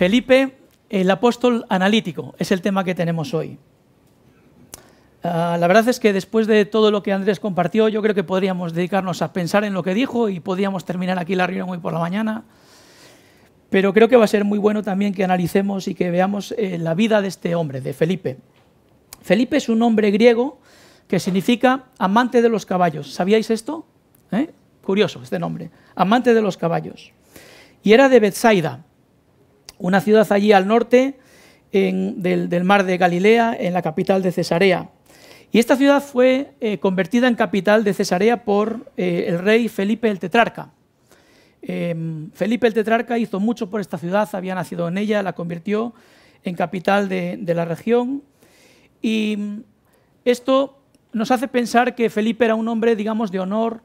Felipe, el apóstol analítico, es el tema que tenemos hoy. Ah, la verdad es que después de todo lo que Andrés compartió, yo creo que podríamos dedicarnos a pensar en lo que dijo y podríamos terminar aquí la reunión hoy por la mañana. Pero creo que va a ser muy bueno también que analicemos y que veamos eh, la vida de este hombre, de Felipe. Felipe es un nombre griego que significa amante de los caballos. ¿Sabíais esto? ¿Eh? Curioso este nombre, amante de los caballos. Y era de Bethsaida, una ciudad allí al norte del, mar de Galilea, en la capital de Cesarea. Y esta ciudad fue eh, convertida en capital de Cesarea por eh, el rey Felipe el Tetrarca. Em, Felipe el Tetrarca hizo mucho por esta ciudad, había nacido en ella, la convirtió en capital de, de la región. Y mm, esto nos hace pensar que Felipe era un hombre, digamos, de honor,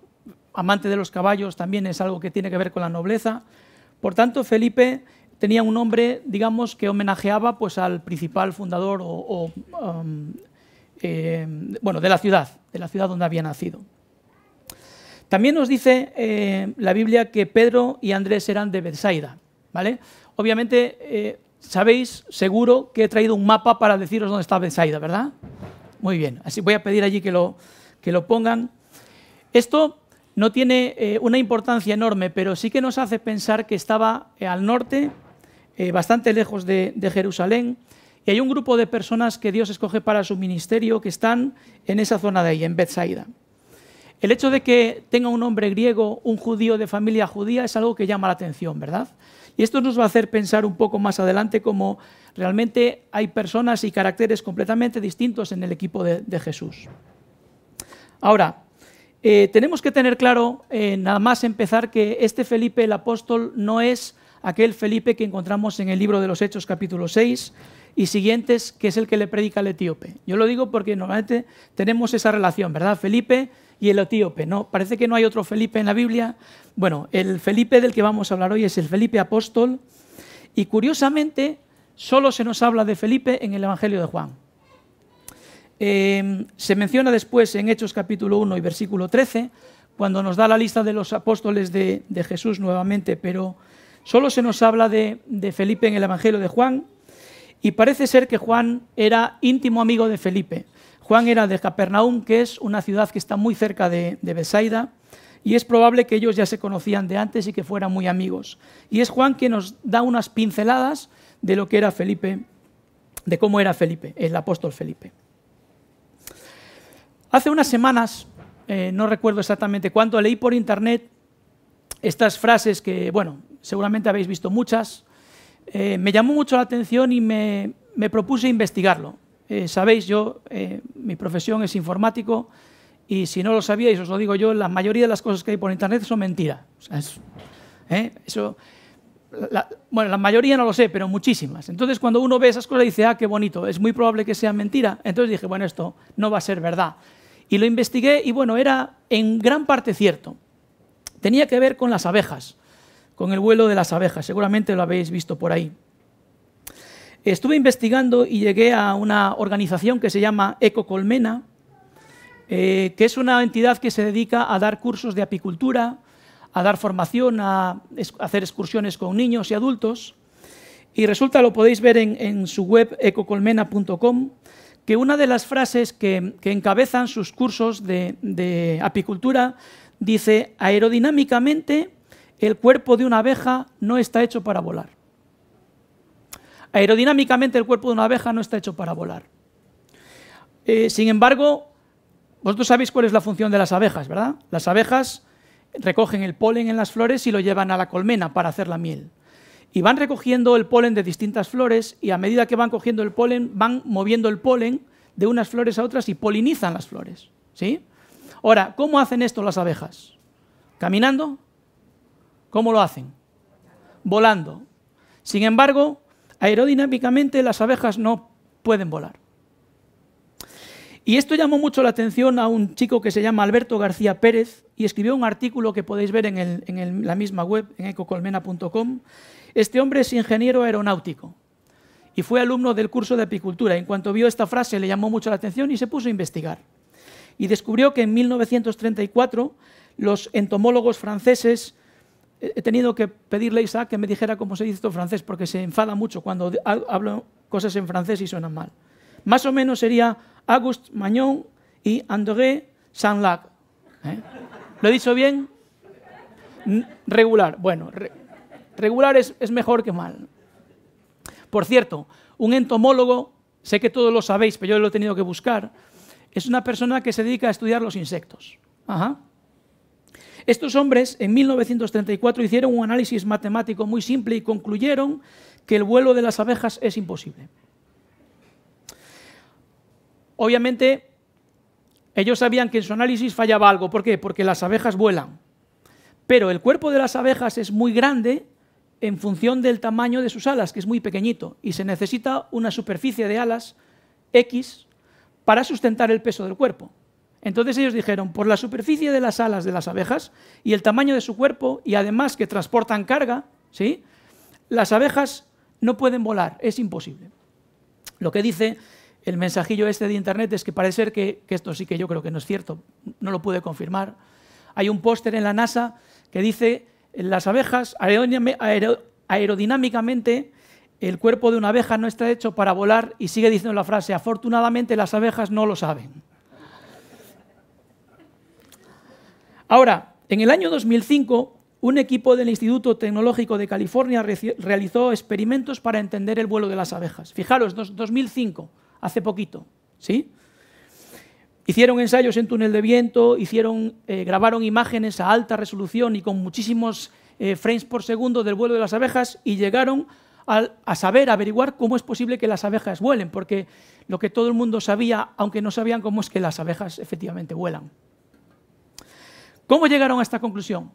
amante de los caballos, también es algo que tiene que ver con la nobleza. Por tanto, Felipe tenía un nombre, digamos, que homenajeaba pues, al principal fundador o, um, eh, bueno, de la ciudad, de la ciudad donde había nacido. También nos dice eh, la Biblia que Pedro y Andrés eran de Bethsaida, ¿vale? Obviamente eh, sabéis seguro que he traído un mapa para deciros dónde está Bethsaida, ¿verdad? Muy bien, así voy a pedir allí que lo, que lo pongan. Esto no tiene una importancia enorme, pero sí que nos hace pensar que estaba al norte eh, bastante lejos de, Jerusalén. Y hay un grupo de personas que Dios escoge para su ministerio que están en esa zona de ahí, en Bethsaida. El hecho de que tenga un hombre griego, un judío de familia judía, es algo que llama la atención, ¿verdad? Y esto nos va a hacer pensar un poco más adelante como realmente hay personas y caracteres completamente distintos en el equipo de, Jesús. Ahora, eh, tenemos que tener claro, eh, nada más empezar, que este Felipe el apóstol no es aquel Felipe que encontramos en el libro de los Hechos capítulo 6 y siguientes, que es el que le predica al etíope. Yo lo digo porque normalmente tenemos esa relación, ¿verdad? Felipe y el etíope, ¿no? Parece que no hay otro Felipe en la Biblia. Bueno, el Felipe del que vamos a hablar hoy es el Felipe apóstol y curiosamente solo se nos habla de Felipe en el Evangelio de Juan. Em, se menciona después en Hechos capítulo 1 y versículo 13, cuando nos da la lista de los apóstoles de Jesús nuevamente, pero Solo se nos habla de, Felipe en el Evangelio de Juan y parece ser que Juan era íntimo amigo de Felipe. Juan era de Capernaum, que es una ciudad que está muy cerca de, Besaida, y es probable que ellos ya se conocían de antes y que fueran muy amigos. Y es Juan quien nos da unas pinceladas de lo que era Felipe, de cómo era Felipe, el apóstol Felipe. Hace unas semanas, eh, no recuerdo exactamente cuánto, leí por internet estas frases que, bueno, seguramente habéis visto muchas, eh, me llamó mucho la atención y me, propuse investigarlo. Eh, sabéis, yo, eh, mi profesión es informático y si no lo sabíais, os lo digo yo, la mayoría de las cosas que hay por Internet son mentiras. bueno, la mayoría no lo sé, pero muchísimas. Entonces, cuando uno ve esas cosas, dice, ah, qué bonito, es muy probable que sea mentira. Entonces dije, bueno, esto no va a ser verdad. Y lo investigué y, bueno, era en gran parte cierto. Tenía que ver con las abejas, con el vuelo de las abejas, seguramente lo habéis visto por ahí. Estuve investigando y llegué a una organización que se llama Ecocolmena, eh, que es una entidad que se dedica a dar cursos de apicultura, a dar formación, a, hacer excursiones con niños y adultos. Y resulta, lo podéis ver en, su web ecocolmena.com, que una de las frases que, encabezan sus cursos de, de apicultura Dice, aerodinámicamente el cuerpo de una abeja no está hecho para volar. Aerodinámicamente el cuerpo de una abeja no está hecho para volar. Eh, sin embargo, vosotros sabéis cuál es la función de las abejas, ¿verdad? Las abejas recogen el polen en las flores y lo llevan a la colmena para hacer la miel. Y van recogiendo el polen de distintas flores y a medida que van cogiendo el polen, van moviendo el polen de unas flores a otras y polinizan las flores. ¿Sí? Ahora, ¿cómo hacen esto las abejas? ¿Caminando? ¿Cómo lo hacen? Volando. Sin embargo, aerodinámicamente las abejas no pueden volar. Y esto llamó mucho la atención a un chico que se llama Alberto García Pérez y escribió un artículo que podéis ver en, la misma web, en ecocolmena.com. Este hombre es ingeniero aeronáutico y fue alumno del curso de apicultura. En cuanto vio esta frase le llamó mucho la atención y se puso a investigar y descubrió que en 1934 los entomólogos franceses, eh, he tenido que pedirle a Isaac que me dijera cómo se dice esto en francés, porque se enfada mucho cuando hablo cosas en francés y suenan mal. Más o menos sería Auguste Magnon y André Saint-Lac. ¿eh? ¿Lo he dicho bien? Regular. Bueno, regular es, es mejor que mal. Por cierto, un entomólogo, sé que todos lo sabéis, pero yo lo he tenido que buscar, es una persona que se dedica a estudiar los insectos. Estos hombres en 1934 hicieron un análisis matemático muy simple y concluyeron que el vuelo de las abejas es imposible. Obviamente, ellos sabían que en su análisis fallaba algo. ¿Por qué? Porque las abejas vuelan. Pero el cuerpo de las abejas es muy grande en función del tamaño de sus alas, que es muy pequeñito, y se necesita una superficie de alas X para sustentar el peso del cuerpo. Entonces ellos dijeron, por la superficie de las alas de las abejas y el tamaño de su cuerpo, y además que transportan carga, ¿sí? las abejas no pueden volar, es imposible. Lo que dice el mensajillo este de Internet es que parece ser que, que esto sí que yo creo que no es cierto, no lo pude confirmar. Hay un póster en la NASA que dice, las abejas aerodinámicamente el cuerpo de una abeja no está hecho para volar y sigue diciendo la frase, afortunadamente las abejas no lo saben. Ahora, en el año 2005, un equipo del Instituto Tecnológico de California realizó experimentos para entender el vuelo de las abejas. Fijaros, 2005, hace poquito, ¿sí? Hicieron ensayos en túnel de viento, hicieron, eh, grabaron imágenes a alta resolución y con muchísimos eh, frames por segundo del vuelo de las abejas y llegaron a, saber, averiguar cómo es posible que las abejas vuelen, porque lo que todo el mundo sabía, aunque no sabían cómo es que las abejas efectivamente vuelan. ¿Cómo llegaron a esta conclusión?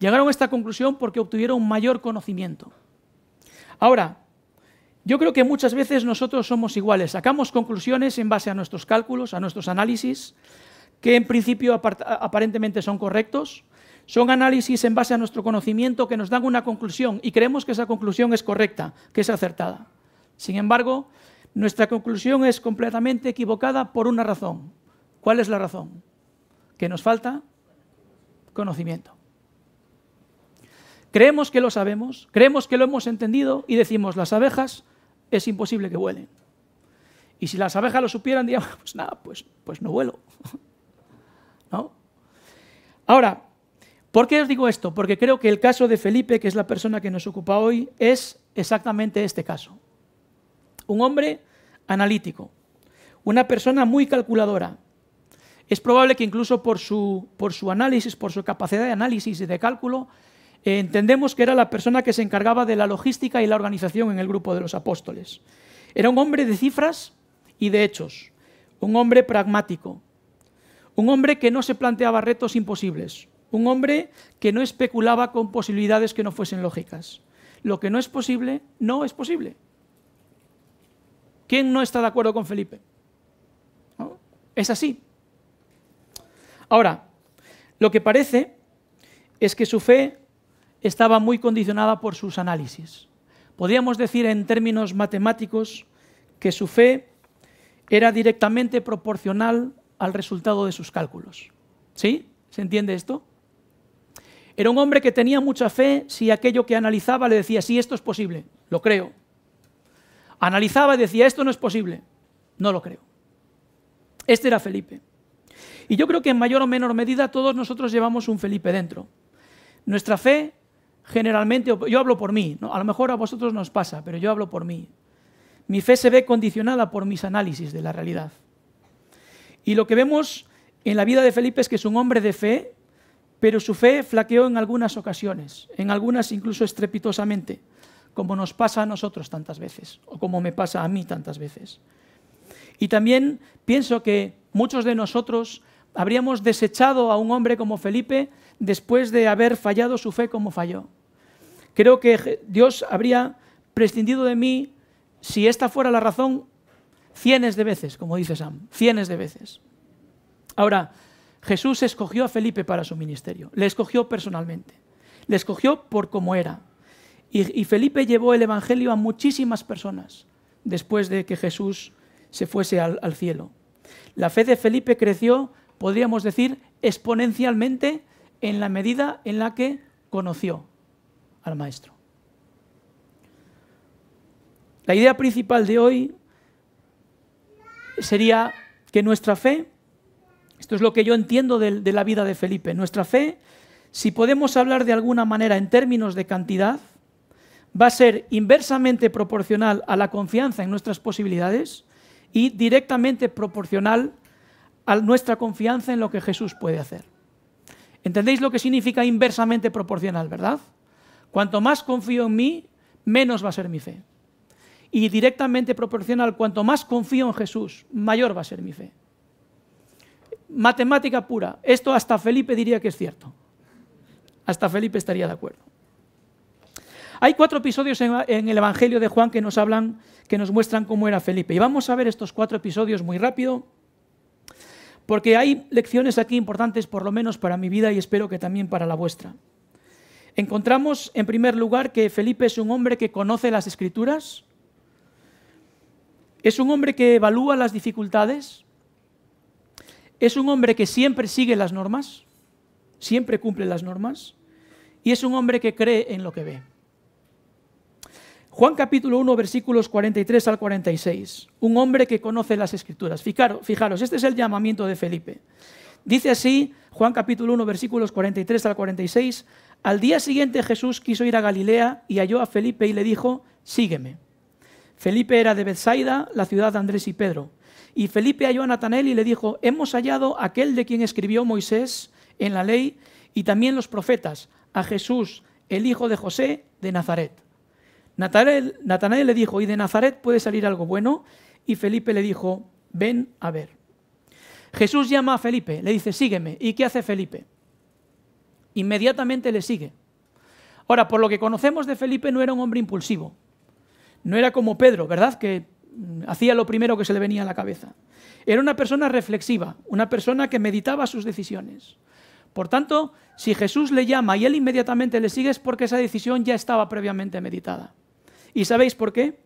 Llegaron a esta conclusión porque obtuvieron mayor conocimiento. Ahora, yo creo que muchas veces nosotros somos iguales, sacamos conclusiones en base a nuestros cálculos, a nuestros análisis, que en principio aparentemente son correctos, son análisis en base a nuestro conocimiento que nos dan una conclusión y creemos que esa conclusión es correcta, que es acertada. Sin embargo, nuestra conclusión es completamente equivocada por una razón. ¿Cuál es la razón? Que nos falta conocimiento. Creemos que lo sabemos, creemos que lo hemos entendido y decimos, las abejas es imposible que vuelen. Y si las abejas lo supieran, diríamos, pues nada, pues, pues no vuelo. ¿No? Ahora, ¿Por qué os digo esto? Porque creo que el caso de Felipe, que es la persona que nos ocupa hoy, es exactamente este caso. Un hombre analítico, una persona muy calculadora. Es probable que incluso por su, su análisis, por su capacidad de análisis y de cálculo, eh, entendemos que era la persona que se encargaba de la logística y la organización en el grupo de los apóstoles. Era un hombre de cifras y de hechos, un hombre pragmático, un hombre que no se planteaba retos imposibles, un hombre que no especulaba con posibilidades que no fuesen lógicas. Lo que no es posible, no es posible. ¿Quién no está de acuerdo con Felipe? Es así. Ahora, lo que parece es que su fe estaba muy condicionada por sus análisis. Podríamos decir en términos matemáticos que su fe era directamente proporcional al resultado de sus cálculos. ¿Sí? ¿Se entiende esto? Era un hombre que tenía mucha fe si aquello que analizaba le decía, sí, esto es posible, lo creo. Analizaba y decía, esto no es posible, no lo creo. Este era Felipe. Y yo creo que en mayor o menor medida todos nosotros llevamos un Felipe dentro. Nuestra fe generalmente, yo hablo por mí, ¿no? a lo mejor a vosotros nos pasa, pero yo hablo por mí. Mi fe se ve condicionada por mis análisis de la realidad. Y lo que vemos en la vida de Felipe es que es un hombre de fe pero su fe flaqueó en algunas ocasiones, en algunas incluso estrepitosamente, como nos pasa a nosotros tantas veces, o como me pasa a mí tantas veces. Y también pienso que muchos de nosotros habríamos desechado a un hombre como Felipe después de haber fallado su fe como falló. Creo que Dios habría prescindido de mí, si esta fuera la razón, cienes de veces, como dice Sam, cienes de veces. Ahora, Jesús escogió a Felipe para su ministerio, le escogió personalmente, le escogió por cómo era. Y, Felipe llevó el Evangelio a muchísimas personas después de que Jesús se fuese al, al cielo. La fe de Felipe creció, podríamos decir, exponencialmente en la medida en la que conoció al Maestro. La idea principal de hoy sería que nuestra fe esto es lo que yo entiendo de, la vida de Felipe. Nuestra fe, si podemos hablar de alguna manera en términos de cantidad, va a ser inversamente proporcional a la confianza en nuestras posibilidades y directamente proporcional a nuestra confianza en lo que Jesús puede hacer. ¿Entendéis lo que significa inversamente proporcional, verdad? Cuanto más confío en mí, menos va a ser mi fe. Y directamente proporcional, cuanto más confío en Jesús, mayor va a ser mi fe matemática pura. Esto hasta Felipe diría que es cierto. Hasta Felipe estaría de acuerdo. Hay cuatro episodios en, el Evangelio de Juan que nos hablan, que nos muestran cómo era Felipe. Y vamos a ver estos cuatro episodios muy rápido, porque hay lecciones aquí importantes, por lo menos para mi vida y espero que también para la vuestra. Encontramos, en primer lugar, que Felipe es un hombre que conoce las escrituras, es un hombre que evalúa las dificultades, es un hombre que siempre sigue las normas, siempre cumple las normas, y es un hombre que cree en lo que ve. Juan capítulo 1, versículos 43 al 46. Un hombre que conoce las escrituras. Fijaros, fijaros, este es el llamamiento de Felipe. Dice así Juan capítulo 1, versículos 43 al 46. Al día siguiente Jesús quiso ir a Galilea y halló a Felipe y le dijo, sígueme. Felipe era de Bethsaida, la ciudad de Andrés y Pedro. Y Felipe halló a Natanel y le dijo, hemos hallado aquel de quien escribió Moisés en la ley y también los profetas, a Jesús, el hijo de José de Nazaret. Natanael Natanel le dijo, ¿y de Nazaret puede salir algo bueno? Y Felipe le dijo, ven a ver. Jesús llama a Felipe, le dice, sígueme. ¿Y qué hace Felipe? Inmediatamente le sigue. Ahora, por lo que conocemos de Felipe, no era un hombre impulsivo. No era como Pedro, ¿verdad? Que hacía lo primero que se le venía a la cabeza. Era una persona reflexiva, una persona que meditaba sus decisiones. Por tanto, si Jesús le llama y él inmediatamente le sigue es porque esa decisión ya estaba previamente meditada. ¿Y sabéis por qué?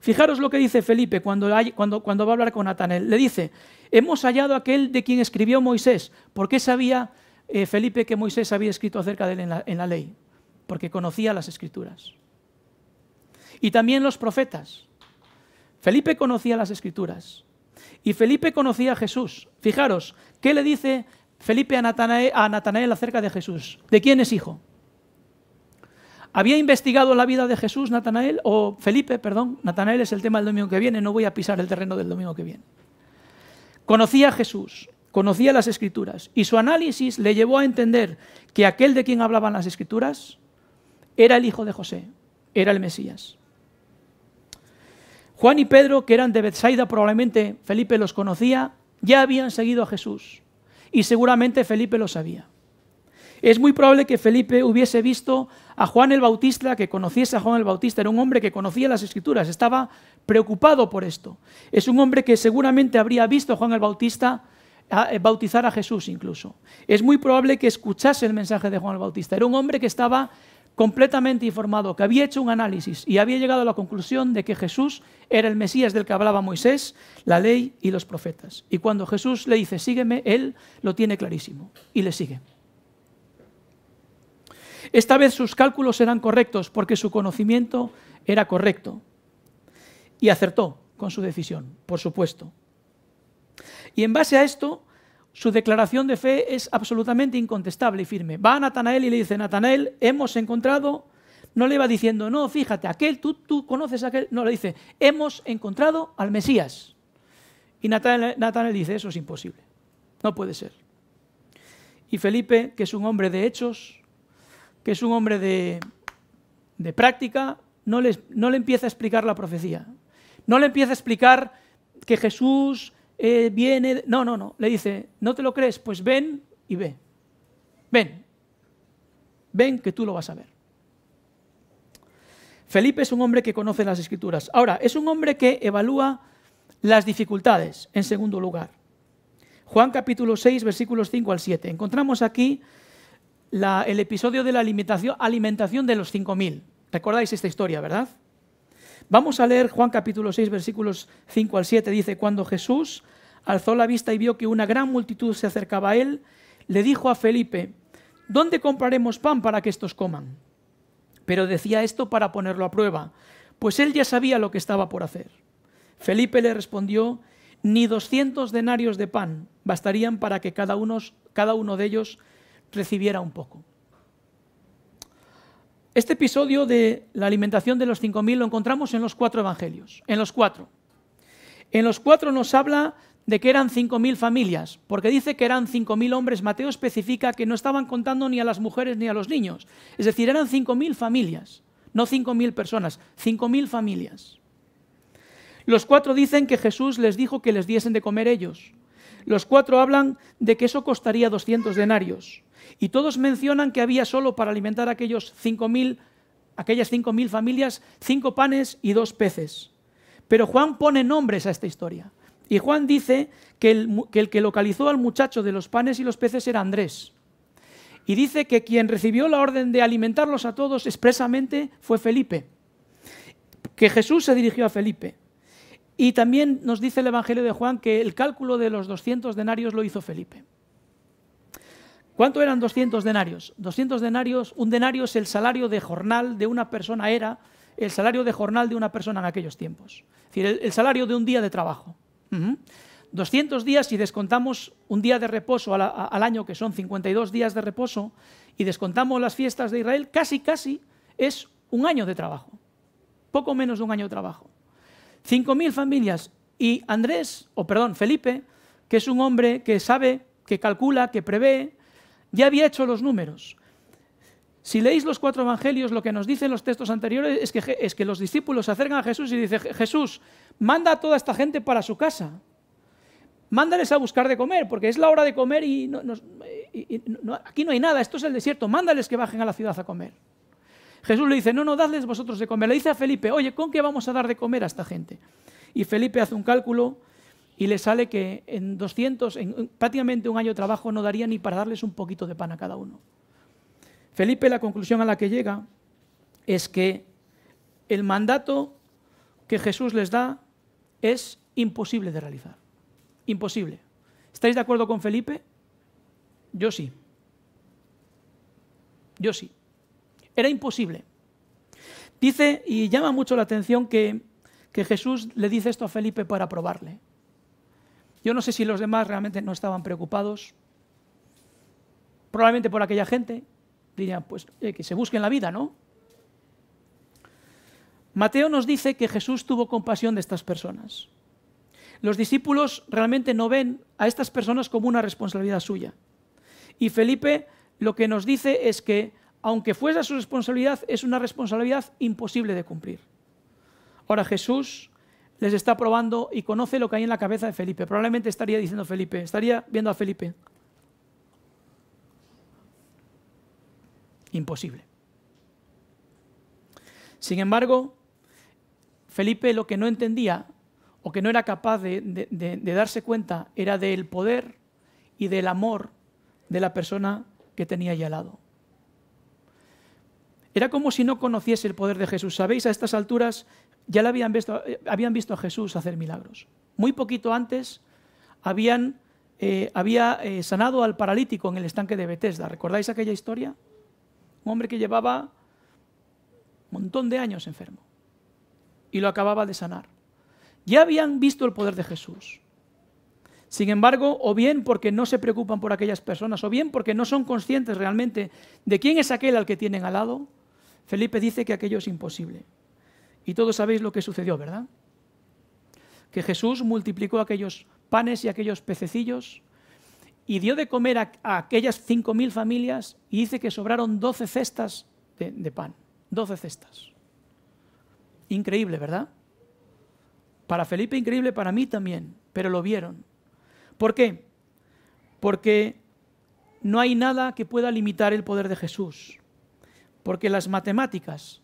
Fijaros lo que dice Felipe cuando, va a hablar con Natanel. Le dice, hemos hallado aquel de quien escribió Moisés. ¿Por qué sabía eh, Felipe que Moisés había escrito acerca de él en la ley? Porque conocía las escrituras. Y también los profetas. Felipe conocía las escrituras y Felipe conocía a Jesús. Fijaros, ¿qué le dice Felipe a Natanael, acerca de Jesús? ¿De quién es hijo? ¿Había investigado la vida de Jesús, Natanael? O Felipe, perdón, Natanael es el tema del domingo que viene, no voy a pisar el terreno del domingo que viene. Conocía a Jesús, conocía las escrituras, y su análisis le llevó a entender que aquel de quien hablaban las escrituras era el hijo de José, era el Mesías. Juan y Pedro, que eran de Bethsaida, probablemente Felipe los conocía, ya habían seguido a Jesús. Y seguramente Felipe lo sabía. Es muy probable que Felipe hubiese visto a Juan el Bautista, que conociese a Juan el Bautista, era un hombre que conocía las escrituras, estaba preocupado por esto. Es un hombre que seguramente habría visto a Juan el Bautista eh, bautizar a Jesús incluso. Es muy probable que escuchase el mensaje de Juan el Bautista. Era un hombre que estaba completamente informado, que había hecho un análisis y había llegado a la conclusión de que Jesús era el Mesías del que hablaba Moisés, la ley y los profetas. Y cuando Jesús le dice, sígueme, él lo tiene clarísimo y le sigue. Esta vez sus cálculos eran correctos porque su conocimiento era correcto. Y acertó con su decisión, por supuesto. Y en base a esto, su declaración de fe es absolutamente incontestable y firme. Va a Natanael y le dice, Natanael, hemos encontrado, no le va diciendo, no, fíjate, aquel, tú, tú conoces a aquel, no, le dice, hemos encontrado al Mesías. Y Natanael, dice, eso es imposible, no puede ser. Y Felipe, que es un hombre de hechos, que es un hombre de, práctica, no le, no le empieza a explicar la profecía. No le empieza a explicar que Jesús eh, viene... No, no, no. Le dice, ¿no te lo crees? Pues ven y ve. Ven. Ven que tú lo vas a ver. Felipe es un hombre que conoce las escrituras. Ahora, es un hombre que evalúa las dificultades, en segundo lugar. Juan capítulo 6, versículos 5 al 7. Encontramos aquí el episodio de la alimentación, alimentación de los 5.000. Recordáis esta historia, ¿verdad? Vamos a leer Juan capítulo 6, versículos 5 al 7. Dice, cuando Jesús alzó la vista y vio que una gran multitud se acercaba a él, le dijo a Felipe, ¿dónde compraremos pan para que estos coman? Pero decía esto para ponerlo a prueba, pues él ya sabía lo que estaba por hacer. Felipe le respondió, ni doscientos denarios de pan bastarían para que cada uno de ellos recibiera un poco. Este episodio de la alimentación de los 5.000 lo encontramos en los cuatro evangelios, en los cuatro. En los cuatro nos habla de que eran 5.000 familias, porque dice que eran 5.000 hombres. Mateo especifica que no estaban contando ni a las mujeres ni a los niños. Es decir, eran 5.000 familias, no 5.000 personas, 5.000 familias. Los cuatro dicen que Jesús les dijo que les diesen de comer ellos. Los cuatro hablan de que eso costaría 200 denarios. Y todos mencionan que había solo para alimentar a cinco mil aquellas 5.000 familias cinco panes y dos peces. Pero Juan pone nombres a esta historia. Y Juan dice que el, que el, que localizó al muchacho de los panes y los peces era Andrés. Y dice que quien recibió la orden de alimentarlos a todos expresamente fue Felipe. Que Jesús se dirigió a Felipe. Y también nos dice el Evangelio de Juan que el cálculo de los 200 denarios lo hizo Felipe. ¿Cuánto eran 200 denarios? 200 denarios, un denario es el salario de jornal de una persona, era el salario de jornal de una persona en aquellos tiempos. Es decir, el, salario de un día de trabajo. 200 días si descontamos un día de reposo al, año, que son 52 días de reposo, y descontamos las fiestas de Israel, casi, casi es un año de trabajo. Poco menos de un año de trabajo. 5.000 familias. Y Andrés, o perdón, Felipe, que es un hombre que sabe, que calcula, que prevé, ya había hecho los números. Si leéis los cuatro evangelios, lo que nos dicen los textos anteriores es que, es que los discípulos se acercan a Jesús y dicen, Jesús, manda a toda esta gente para su casa. Mándales a buscar de comer, porque es la hora de comer y, aquí no hay nada, esto es el desierto, mándales que bajen a la ciudad a comer. Jesús le dice, no, no, dadles vosotros de comer. Le dice a Felipe, oye, ¿con qué vamos a dar de comer a esta gente? Y Felipe hace un cálculo y le sale que en 200, en prácticamente un año de trabajo, no daría ni para darles un poquito de pan a cada uno. Felipe, la conclusión a la que llega es que el mandato que Jesús les da es imposible de realizar. Imposible. ¿Estáis de acuerdo con Felipe? Yo sí. Yo sí. Era imposible. Dice, y llama mucho la atención que Jesús le dice esto a Felipe para probarle. Yo no sé si los demás realmente no estaban preocupados, probablemente por aquella gente, dirían, pues eh, que se busquen la vida, ¿no? Mateo nos dice que Jesús tuvo compasión de estas personas. Los discípulos realmente no ven a estas personas como una responsabilidad suya. Y Felipe lo que nos dice es que, aunque fuese su responsabilidad, es una responsabilidad imposible de cumplir. Ahora Jesús les está probando y conoce lo que hay en la cabeza de Felipe. Probablemente estaría diciendo Felipe, estaría viendo a Felipe. Imposible. Sin embargo, Felipe lo que no entendía o que no era capaz de, darse cuenta era del poder y del amor de la persona que tenía allí al lado. Era como si no conociese el poder de Jesús. Sabéis, a estas alturas ya habían visto, eh, habían visto a Jesús hacer milagros. Muy poquito antes habían, eh, había eh, sanado al paralítico en el estanque de Bethesda ¿Recordáis aquella historia? Un hombre que llevaba un montón de años enfermo y lo acababa de sanar. Ya habían visto el poder de Jesús. Sin embargo, o bien porque no se preocupan por aquellas personas, o bien porque no son conscientes realmente de quién es aquel al que tienen al lado, Felipe dice que aquello es imposible. Y todos sabéis lo que sucedió, ¿verdad? Que Jesús multiplicó aquellos panes y aquellos pececillos y dio de comer a, aquellas cinco mil familias y dice que sobraron 12 cestas de, de pan. 12 cestas. Increíble, ¿verdad? Para Felipe increíble, para mí también, pero lo vieron. ¿Por qué? Porque no hay nada que pueda limitar el poder de Jesús. Porque las matemáticas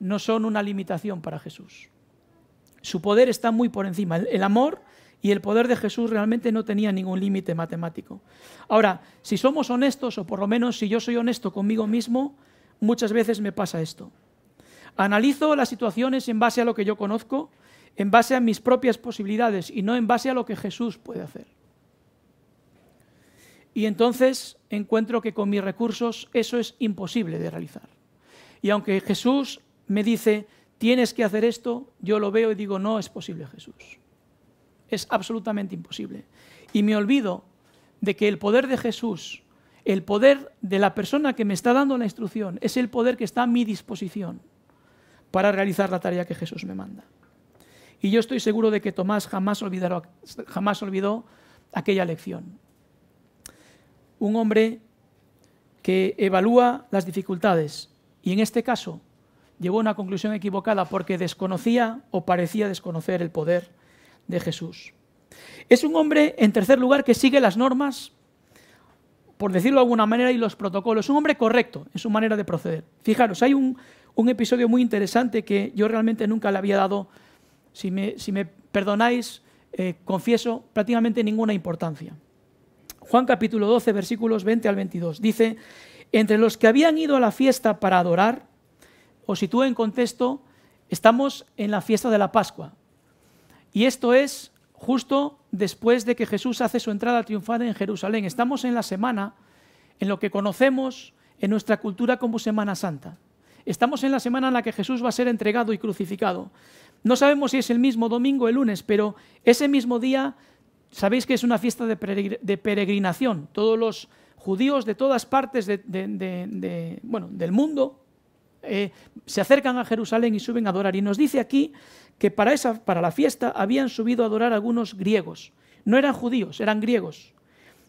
no son una limitación para Jesús. Su poder está muy por encima. El, amor y el poder de Jesús realmente no tenía ningún límite matemático. Ahora, si somos honestos, o por lo menos si yo soy honesto conmigo mismo, muchas veces me pasa esto. Analizo las situaciones en base a lo que yo conozco, en base a mis propias posibilidades y no en base a lo que Jesús puede hacer. Y entonces encuentro que con mis recursos eso es imposible de realizar. Y aunque Jesús me dice, tienes que hacer esto, yo lo veo y digo, no es posible Jesús. Es absolutamente imposible. Y me olvido de que el poder de Jesús, el poder de la persona que me está dando la instrucción, es el poder que está a mi disposición para realizar la tarea que Jesús me manda. Y yo estoy seguro de que Tomás jamás, jamás olvidó aquella lección. Un hombre que evalúa las dificultades y en este caso Llevó a una conclusión equivocada porque desconocía o parecía desconocer el poder de Jesús. Es un hombre, en tercer lugar, que sigue las normas, por decirlo de alguna manera, y los protocolos. Es un hombre correcto en su manera de proceder. Fijaros, hay un, episodio muy interesante que yo realmente nunca le había dado, si me, perdonáis, eh, confieso, prácticamente ninguna importancia. Juan capítulo 12, versículos 20 al 22. Dice, entre los que habían ido a la fiesta para adorar, o sitúe en contexto, estamos en la fiesta de la Pascua. Y esto es justo después de que Jesús hace su entrada triunfal en Jerusalén. Estamos en la semana en lo que conocemos en nuestra cultura como Semana Santa. Estamos en la semana en la que Jesús va a ser entregado y crucificado. No sabemos si es el mismo domingo o el lunes, pero ese mismo día sabéis que es una fiesta de peregrinación. Todos los judíos de todas partes de, bueno, del mundo eh, se acercan a Jerusalén y suben a adorar. Y nos dice aquí que para, esa, para la fiesta habían subido a adorar algunos griegos. No eran judíos, eran griegos.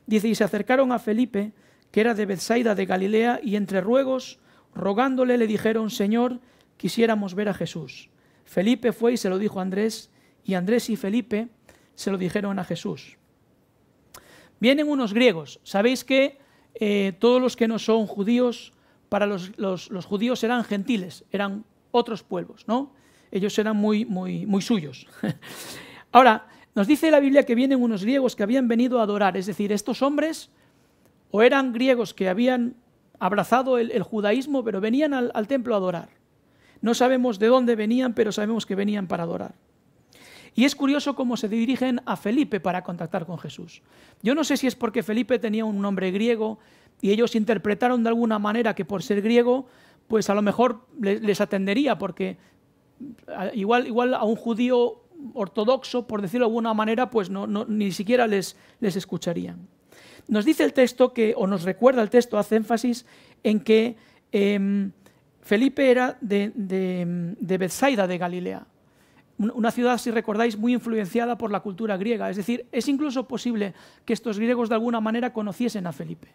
Dice, y se acercaron a Felipe, que era de Bethsaida de Galilea, y entre ruegos, rogándole, le dijeron, Señor, quisiéramos ver a Jesús. Felipe fue y se lo dijo a Andrés, y Andrés y Felipe se lo dijeron a Jesús. Vienen unos griegos. Sabéis que eh, todos los que no son judíos para los, judíos eran gentiles, eran otros pueblos, ¿no? Ellos eran muy, muy, muy suyos. Ahora, nos dice la Biblia que vienen unos griegos que habían venido a adorar, es decir, estos hombres o eran griegos que habían abrazado el, judaísmo, pero venían al, al templo a adorar. No sabemos de dónde venían, pero sabemos que venían para adorar. Y es curioso cómo se dirigen a Felipe para contactar con Jesús. Yo no sé si es porque Felipe tenía un nombre griego, y ellos interpretaron de alguna manera que por ser griego, pues a lo mejor les, atendería, porque igual, igual a un judío ortodoxo, por decirlo de alguna manera, pues ni siquiera les, les escucharían. Nos dice el texto que, o nos recuerda el texto, hace énfasis en que em, Felipe era de, de, de Bethsaida, de Galilea, una ciudad, si recordáis, muy influenciada por la cultura griega. Es decir, es incluso posible que estos griegos de alguna manera conociesen a Felipe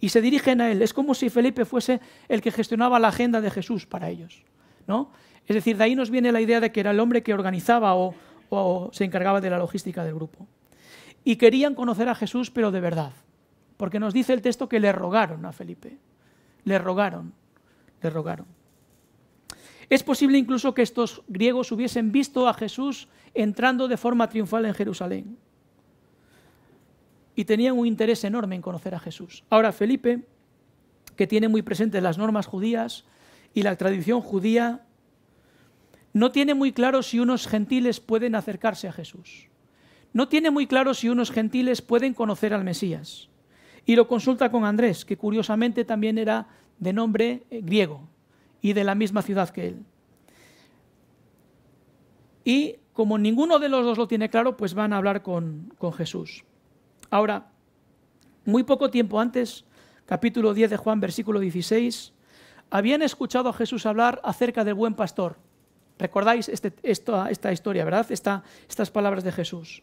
y se dirigen a él. Es como si Felipe fuese el que gestionaba la agenda de Jesús para ellos. ¿no? Es decir, de ahí nos viene la idea de que era el hombre que organizaba o, se encargaba de la logística del grupo. Y querían conocer a Jesús, pero de verdad. Porque nos dice el texto que le rogaron a Felipe. Le rogaron, le rogaron. Es posible incluso que estos griegos hubiesen visto a Jesús entrando de forma triunfal en Jerusalén y tenían un interés enorme en conocer a Jesús. Ahora Felipe, que tiene muy presentes las normas judías y la tradición judía, no tiene muy claro si unos gentiles pueden acercarse a Jesús. No tiene muy claro si unos gentiles pueden conocer al Mesías. Y lo consulta con Andrés, que curiosamente también era de nombre eh, griego y de la misma ciudad que él. Y como ninguno de los dos lo tiene claro, pues van a hablar con, con Jesús. Ahora, muy poco tiempo antes, capítulo 10 de Juan, versículo 16, habían escuchado a Jesús hablar acerca del buen pastor. Recordáis este, esta, historia, ¿verdad? estas palabras de Jesús.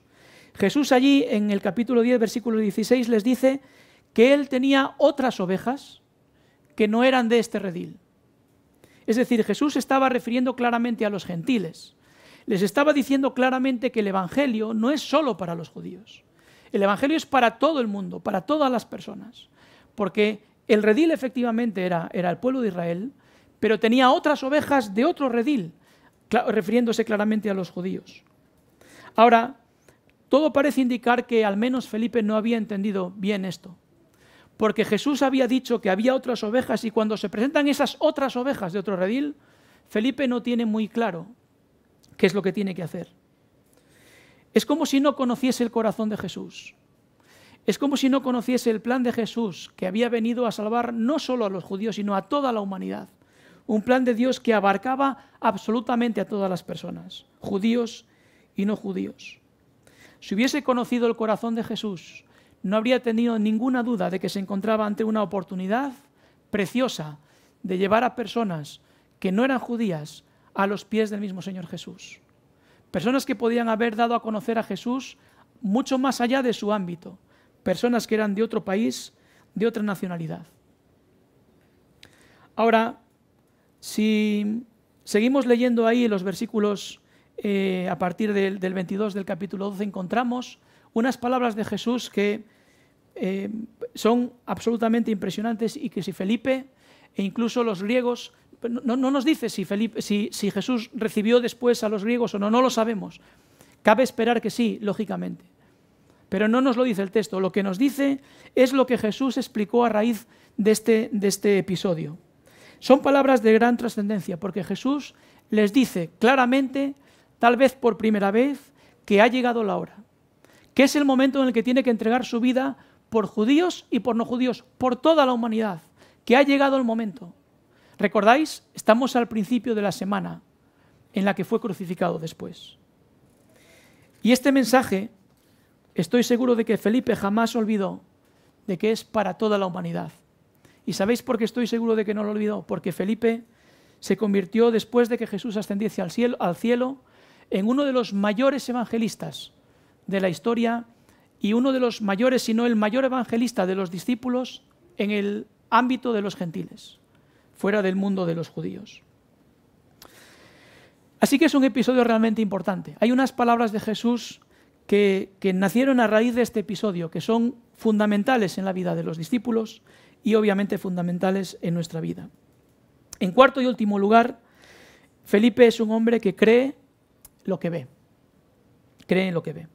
Jesús allí en el capítulo 10, versículo 16, les dice que él tenía otras ovejas que no eran de este redil. Es decir, Jesús estaba refiriendo claramente a los gentiles. Les estaba diciendo claramente que el Evangelio no es solo para los judíos. El Evangelio es para todo el mundo, para todas las personas, porque el redil efectivamente era, era el pueblo de Israel, pero tenía otras ovejas de otro redil, refiriéndose claramente a los judíos. Ahora, todo parece indicar que al menos Felipe no había entendido bien esto, porque Jesús había dicho que había otras ovejas y cuando se presentan esas otras ovejas de otro redil, Felipe no tiene muy claro qué es lo que tiene que hacer. Es como si no conociese el corazón de Jesús. Es como si no conociese el plan de Jesús, que había venido a salvar no solo a los judíos, sino a toda la humanidad. Un plan de Dios que abarcaba absolutamente a todas las personas, judíos y no judíos. Si hubiese conocido el corazón de Jesús, no habría tenido ninguna duda de que se encontraba ante una oportunidad preciosa de llevar a personas que no eran judías a los pies del mismo Señor Jesús. Personas que podían haber dado a conocer a Jesús mucho más allá de su ámbito. Personas que eran de otro país, de otra nacionalidad. Ahora, si seguimos leyendo ahí los versículos eh, a partir del, 22 del capítulo 12, encontramos unas palabras de Jesús que eh, son absolutamente impresionantes y que si Felipe e incluso los griegos no, nos dice si, Jesús recibió después a los griegos o no, no lo sabemos. Cabe esperar que sí, lógicamente. Pero no nos lo dice el texto, lo que nos dice es lo que Jesús explicó a raíz de este, de este episodio. Son palabras de gran trascendencia, porque Jesús les dice claramente, tal vez por primera vez, que ha llegado la hora, que es el momento en el que tiene que entregar su vida por judíos y por no judíos, por toda la humanidad, que ha llegado el momento. ¿Recordáis? Estamos al principio de la semana en la que fue crucificado después. Y este mensaje, estoy seguro de que Felipe jamás olvidó de que es para toda la humanidad. ¿Y sabéis por qué estoy seguro de que no lo olvidó? Porque Felipe se convirtió después de que Jesús ascendiese al cielo, al cielo en uno de los mayores evangelistas de la historia y uno de los mayores, si no el mayor evangelista de los discípulos en el ámbito de los gentiles fuera del mundo de los judíos. Así que es un episodio realmente importante. Hay unas palabras de Jesús que, nacieron a raíz de este episodio, que son fundamentales en la vida de los discípulos y obviamente fundamentales en nuestra vida. En cuarto y último lugar, Felipe es un hombre que cree lo que ve. Cree en lo que ve.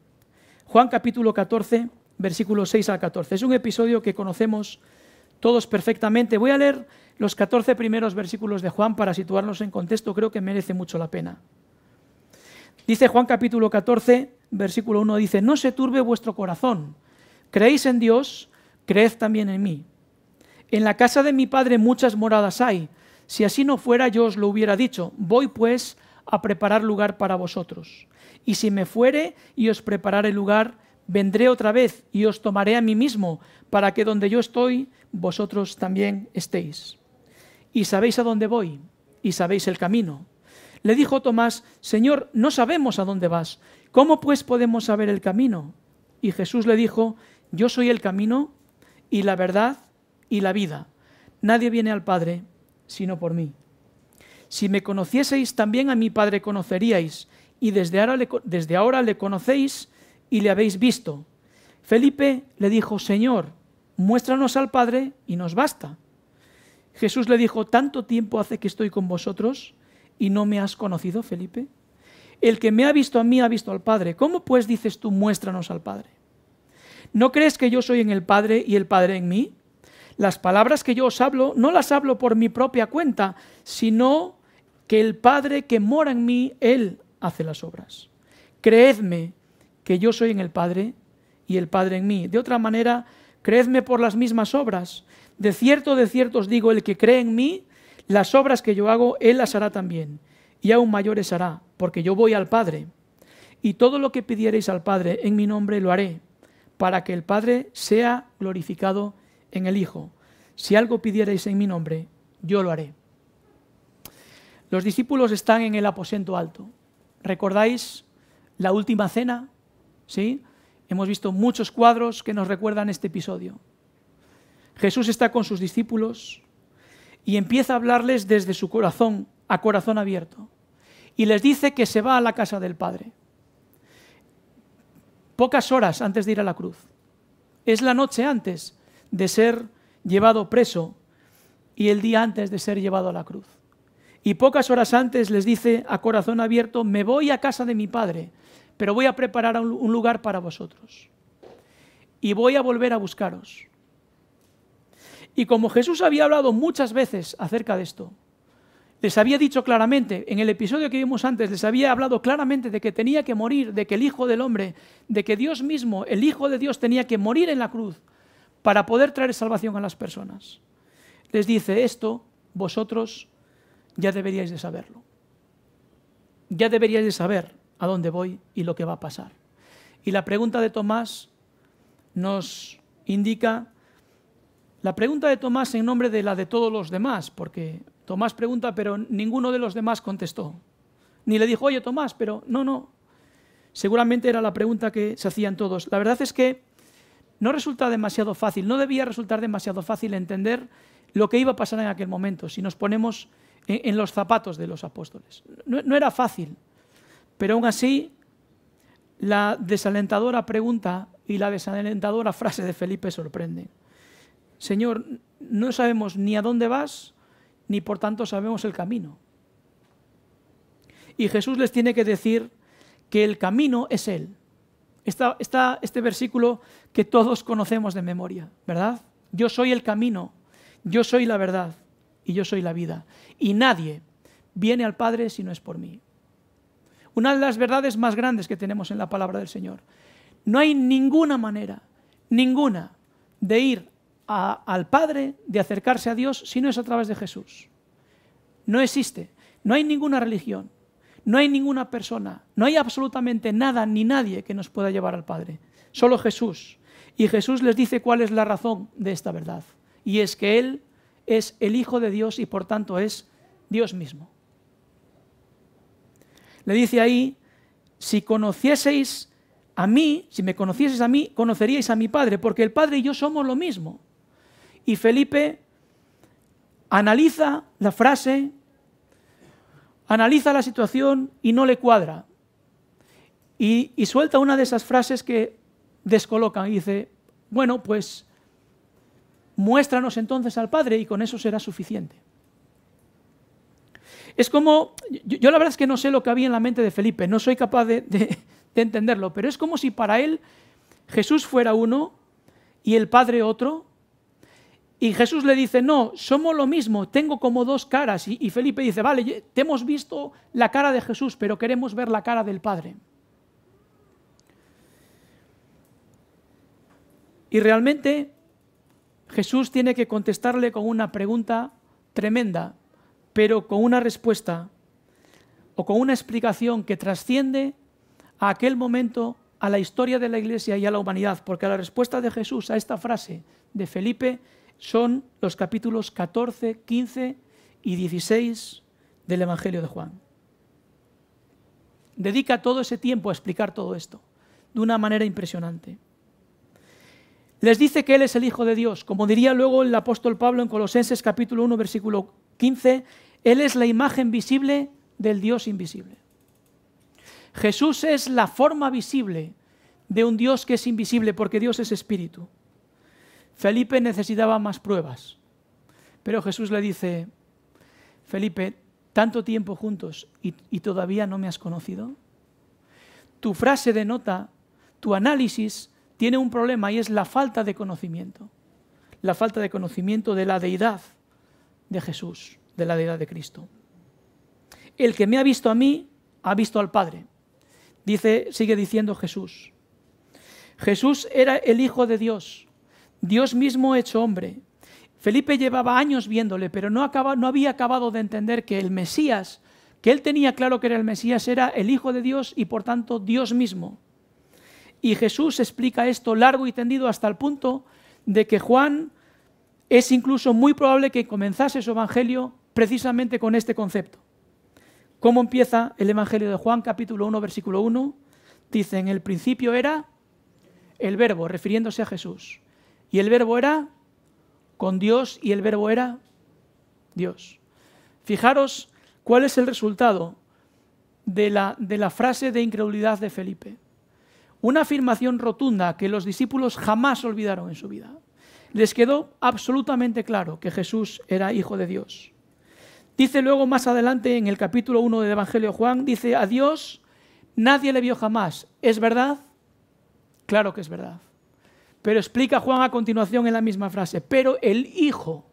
Juan capítulo 14, versículos 6 al 14. Es un episodio que conocemos todos perfectamente. Voy a leer los 14 primeros versículos de Juan para situarnos en contexto, creo que merece mucho la pena. Dice Juan capítulo 14, versículo 1, dice, no se turbe vuestro corazón, creéis en Dios, creed también en mí. En la casa de mi Padre muchas moradas hay, si así no fuera yo os lo hubiera dicho, voy pues a preparar lugar para vosotros. Y si me fuere y os prepararé lugar, vendré otra vez y os tomaré a mí mismo, para que donde yo estoy, vosotros también estéis. Y sabéis a dónde voy, y sabéis el camino. Le dijo Tomás, Señor, no sabemos a dónde vas. ¿Cómo pues podemos saber el camino? Y Jesús le dijo, Yo soy el camino y la verdad y la vida. Nadie viene al Padre sino por mí. Si me conocieseis, también a mi Padre conoceríais, y desde ahora le, desde ahora le conocéis y le habéis visto. Felipe le dijo, Señor, muéstranos al Padre y nos basta. Jesús le dijo, tanto tiempo hace que estoy con vosotros y no me has conocido, Felipe. El que me ha visto a mí ha visto al Padre. ¿Cómo pues dices tú, muéstranos al Padre? ¿No crees que yo soy en el Padre y el Padre en mí? Las palabras que yo os hablo no las hablo por mi propia cuenta, sino que el Padre que mora en mí, Él hace las obras. Creedme que yo soy en el Padre y el Padre en mí. De otra manera, creedme por las mismas obras. De cierto, de cierto os digo, el que cree en mí, las obras que yo hago, él las hará también, y aún mayores hará, porque yo voy al Padre. Y todo lo que pidiereis al Padre en mi nombre lo haré, para que el Padre sea glorificado en el Hijo. Si algo pidierais en mi nombre, yo lo haré. Los discípulos están en el aposento alto. ¿Recordáis la última cena? ¿sí? Hemos visto muchos cuadros que nos recuerdan este episodio. Jesús está con sus discípulos y empieza a hablarles desde su corazón, a corazón abierto, y les dice que se va a la casa del Padre. Pocas horas antes de ir a la cruz. Es la noche antes de ser llevado preso y el día antes de ser llevado a la cruz. Y pocas horas antes les dice a corazón abierto, me voy a casa de mi Padre, pero voy a preparar un lugar para vosotros. Y voy a volver a buscaros. Y como Jesús había hablado muchas veces acerca de esto, les había dicho claramente, en el episodio que vimos antes, les había hablado claramente de que tenía que morir, de que el Hijo del Hombre, de que Dios mismo, el Hijo de Dios, tenía que morir en la cruz para poder traer salvación a las personas. Les dice, esto vosotros ya deberíais de saberlo. Ya deberíais de saber a dónde voy y lo que va a pasar. Y la pregunta de Tomás nos indica, la pregunta de Tomás en nombre de la de todos los demás, porque Tomás pregunta, pero ninguno de los demás contestó. Ni le dijo, oye Tomás, pero no, no. Seguramente era la pregunta que se hacían todos. La verdad es que no resulta demasiado fácil, no debía resultar demasiado fácil entender lo que iba a pasar en aquel momento, si nos ponemos en, los zapatos de los apóstoles. no era fácil pero aún así, la desalentadora pregunta y la desalentadora frase de Felipe sorprende. Señor, no sabemos ni a dónde vas, ni por tanto sabemos el camino. Y Jesús les tiene que decir que el camino es Él. está este versículo que todos conocemos de memoria, ¿verdad? Yo soy el camino, yo soy la verdad y yo soy la vida. Y nadie viene al Padre si no es por mí. Una de las verdades más grandes que tenemos en la palabra del Señor. No hay ninguna manera, ninguna, de ir al Padre, de acercarse a Dios, si no es a través de Jesús. No existe. No hay ninguna religión, no hay ninguna persona, no hay absolutamente nada ni nadie que nos pueda llevar al Padre. Solo Jesús. Y Jesús les dice cuál es la razón de esta verdad. Y es que Él es el Hijo de Dios y por tanto es Dios mismo le dice ahí, si conocieseis a mí, si me conocieseis a mí, conoceríais a mi Padre, porque el Padre y yo somos lo mismo. Y Felipe analiza la frase, analiza la situación y no le cuadra. Y, suelta una de esas frases que descolocan y dice, bueno, pues muéstranos entonces al Padre y con eso será suficiente. Es como, yo, la verdad es que no sé lo que había en la mente de Felipe, no soy capaz de, entenderlo, pero es como si para él Jesús fuera uno y el Padre otro, y Jesús le dice, no, somos lo mismo, tengo como dos caras. y, Felipe dice, vale, te hemos visto la cara de Jesús, pero queremos ver la cara del Padre. Y realmente Jesús tiene que contestarle con una pregunta tremenda pero con una respuesta o con una explicación que trasciende a aquel momento, a la historia de la Iglesia y a la humanidad, porque la respuesta de Jesús a esta frase de Felipe son los capítulos 14, 15 y 16 del Evangelio de Juan. Dedica todo ese tiempo a explicar todo esto de una manera impresionante. Les dice que Él es el Hijo de Dios, como diría luego el apóstol Pablo en Colosenses capítulo 1, versículo 15, él es la imagen visible del Dios invisible. Jesús es la forma visible de un Dios que es invisible, porque Dios es espíritu. Felipe necesitaba más pruebas, pero Jesús le dice, Felipe, tanto tiempo juntos y, todavía no me has conocido. Tu frase denota, tu análisis tiene un problema y es la falta de conocimiento, la falta de conocimiento de la deidad de Jesús de la deidad de Cristo. El que me ha visto a mí, ha visto al Padre. Dice, sigue diciendo Jesús. Jesús era el Hijo de Dios, Dios mismo hecho hombre. Felipe llevaba años viéndole, pero no, no había acabado de entender que el Mesías, que él tenía claro que era el Mesías, era el Hijo de Dios y por tanto Dios mismo. Y Jesús explica esto largo y tendido hasta el punto de que Juan es incluso muy probable que comenzase su evangelio precisamente con este concepto. ¿Cómo empieza el Evangelio de Juan, capítulo 1, versículo 1? Dice, en el principio era el verbo, refiriéndose a Jesús. Y el verbo era con Dios y el verbo era Dios. Fijaros cuál es el resultado de la frase de incredulidad de Felipe. Una afirmación rotunda que los discípulos jamás olvidaron en su vida. Les quedó absolutamente claro que Jesús era hijo de Dios. Dice luego más adelante en el capítulo 1 del Evangelio Juan, dice, a Dios nadie le vio jamás. ¿Es verdad? Claro que es verdad. Pero explica Juan a continuación en la misma frase, pero el Hijo,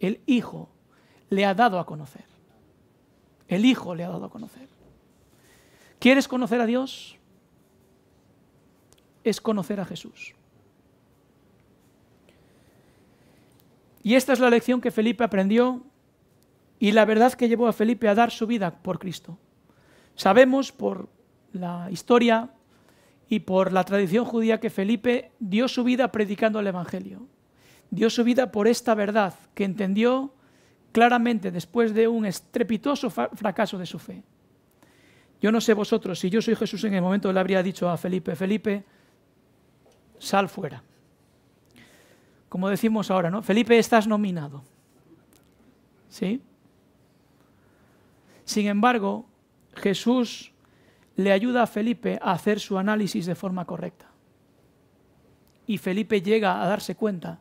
el Hijo le ha dado a conocer. El Hijo le ha dado a conocer. ¿Quieres conocer a Dios? Es conocer a Jesús. Y esta es la lección que Felipe aprendió y la verdad que llevó a Felipe a dar su vida por Cristo. Sabemos por la historia y por la tradición judía que Felipe dio su vida predicando el Evangelio. Dio su vida por esta verdad que entendió claramente después de un estrepitoso fracaso de su fe. Yo no sé vosotros, si yo soy Jesús en el momento le habría dicho a Felipe, Felipe, sal fuera. Como decimos ahora, ¿no? Felipe, estás nominado. ¿Sí? Sin embargo, Jesús le ayuda a Felipe a hacer su análisis de forma correcta. Y Felipe llega a darse cuenta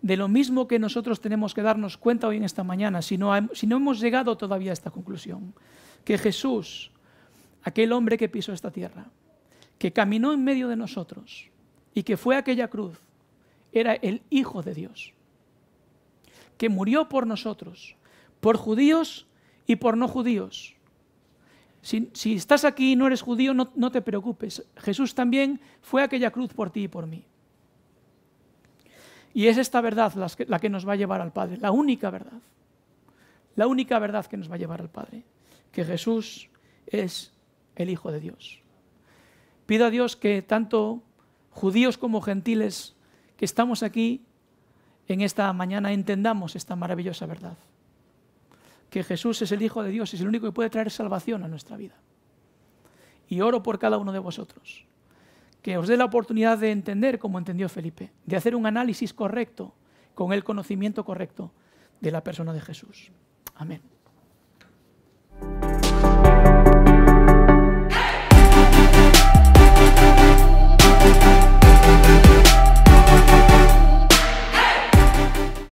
de lo mismo que nosotros tenemos que darnos cuenta hoy en esta mañana, si no, hemos llegado todavía a esta conclusión, que Jesús, aquel hombre que pisó esta tierra, que caminó en medio de nosotros y que fue aquella cruz, era el Hijo de Dios, que murió por nosotros, por judíos y por no judíos. Si, estás aquí y no eres judío, no, te preocupes. Jesús también fue a aquella cruz por ti y por mí. Y es esta verdad la que nos va a llevar al Padre, la única verdad. La única verdad que nos va a llevar al Padre, que Jesús es el Hijo de Dios. Pido a Dios que tanto judíos como gentiles que estamos aquí en esta mañana entendamos esta maravillosa verdad que Jesús es el Hijo de Dios, es el único que puede traer salvación a nuestra vida. Y oro por cada uno de vosotros, que os dé la oportunidad de entender como entendió Felipe, de hacer un análisis correcto, con el conocimiento correcto de la persona de Jesús. Amén.